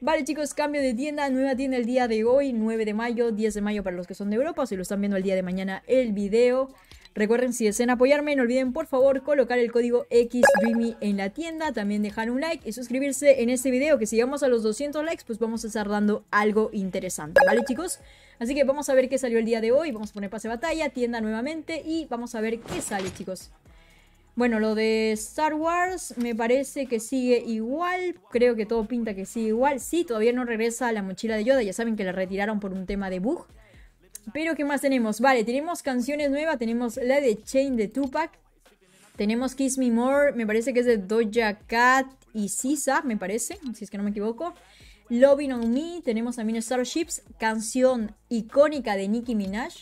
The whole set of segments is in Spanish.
Vale chicos, cambio de tienda, nueva tienda el día de hoy, 9 de mayo, 10 de mayo para los que son de Europa, si lo están viendo el día de mañana el video. Recuerden si desean apoyarme, no olviden por favor colocar el código XDreamy en la tienda, también dejar un like y suscribirse en este video, que si llegamos a los 200 likes pues vamos a estar dando algo interesante, ¿vale chicos? Así que vamos a ver qué salió el día de hoy, vamos a poner pase batalla, tienda nuevamente y vamos a ver qué sale chicos. Bueno, lo de Star Wars me parece que sigue igual. Creo que todo pinta que sigue igual. Sí, todavía no regresa la mochila de Yoda. Ya saben que la retiraron por un tema de bug. Pero, ¿qué más tenemos? Vale, tenemos canciones nuevas. Tenemos la de Chain de Tupac. Tenemos Kiss Me More. Me parece que es de Doja Cat y Sisa, me parece. Si es que no me equivoco. Loving on Me. Tenemos también Starships. Canción icónica de Nicki Minaj.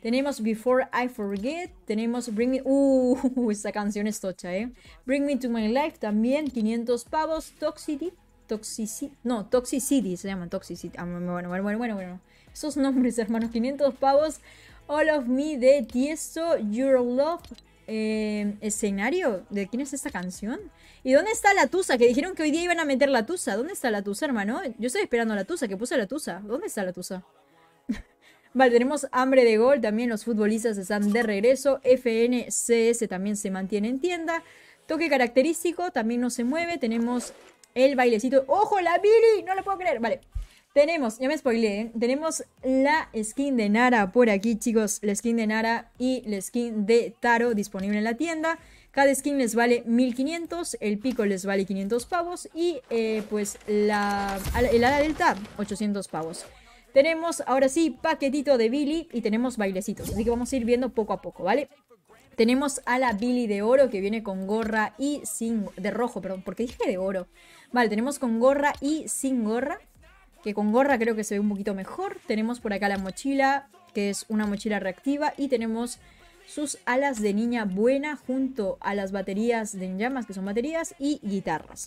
Tenemos Before I Forget, tenemos Bring Me... Uh, esta canción es tocha, ¿eh? Bring Me to My Life también, 500 pavos, Toxicity, Toxicity, no, Toxicity se llaman, Toxicity, ah, bueno, bueno, bueno, bueno, bueno. Esos nombres, hermanos, 500 pavos, All of Me de Tieso. Your Love, eh, escenario. ¿De quién es esta canción? ¿Y dónde está la Tusa? Que dijeron que hoy día iban a meter la Tusa. ¿Dónde está la Tusa, hermano? Yo estoy esperando la Tusa, que puse la Tusa. ¿Dónde está la Tusa? Vale, tenemos hambre de gol, también los futbolistas están de regreso, FNCS también se mantiene en tienda, toque característico también no se mueve, tenemos el bailecito, ¡ojo la Billy! No lo puedo creer, vale. Tenemos, ya me spoileé, ¿eh? tenemos la skin de Nara por aquí chicos, la skin de Nara y la skin de Taro disponible en la tienda. Cada skin les vale 1500, el pico les vale 500 pavos y eh, pues la, el ala del 800 pavos. Tenemos ahora sí paquetito de Billy y tenemos bailecitos. Así que vamos a ir viendo poco a poco, ¿vale? Tenemos a la Billy de oro que viene con gorra y sin... De rojo, perdón, porque dije de oro. Vale, tenemos con gorra y sin gorra. Que con gorra creo que se ve un poquito mejor. Tenemos por acá la mochila, que es una mochila reactiva. Y tenemos sus alas de niña buena junto a las baterías de llamas, que son baterías, y guitarras.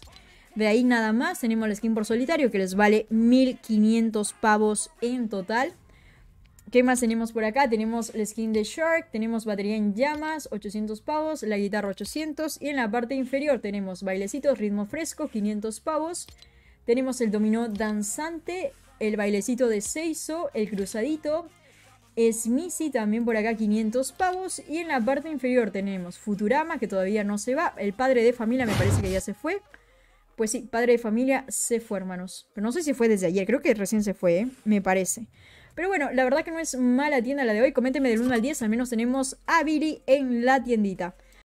De ahí nada más tenemos la skin por solitario que les vale 1500 pavos en total. ¿Qué más tenemos por acá? Tenemos la skin de Shark, tenemos batería en llamas, 800 pavos, la guitarra 800 y en la parte inferior tenemos bailecitos, ritmo fresco, 500 pavos. Tenemos el dominó danzante, el bailecito de Seiso, el cruzadito, Smithy también por acá 500 pavos. Y en la parte inferior tenemos Futurama, que todavía no se va. El padre de familia me parece que ya se fue. Pues sí, padre de familia se fue, hermanos. Pero no sé si fue desde ayer, creo que recién se fue, ¿eh? me parece. Pero bueno, la verdad que no es mala tienda la de hoy. Coménteme del 1 al 10, al menos tenemos a Billy en la tiendita.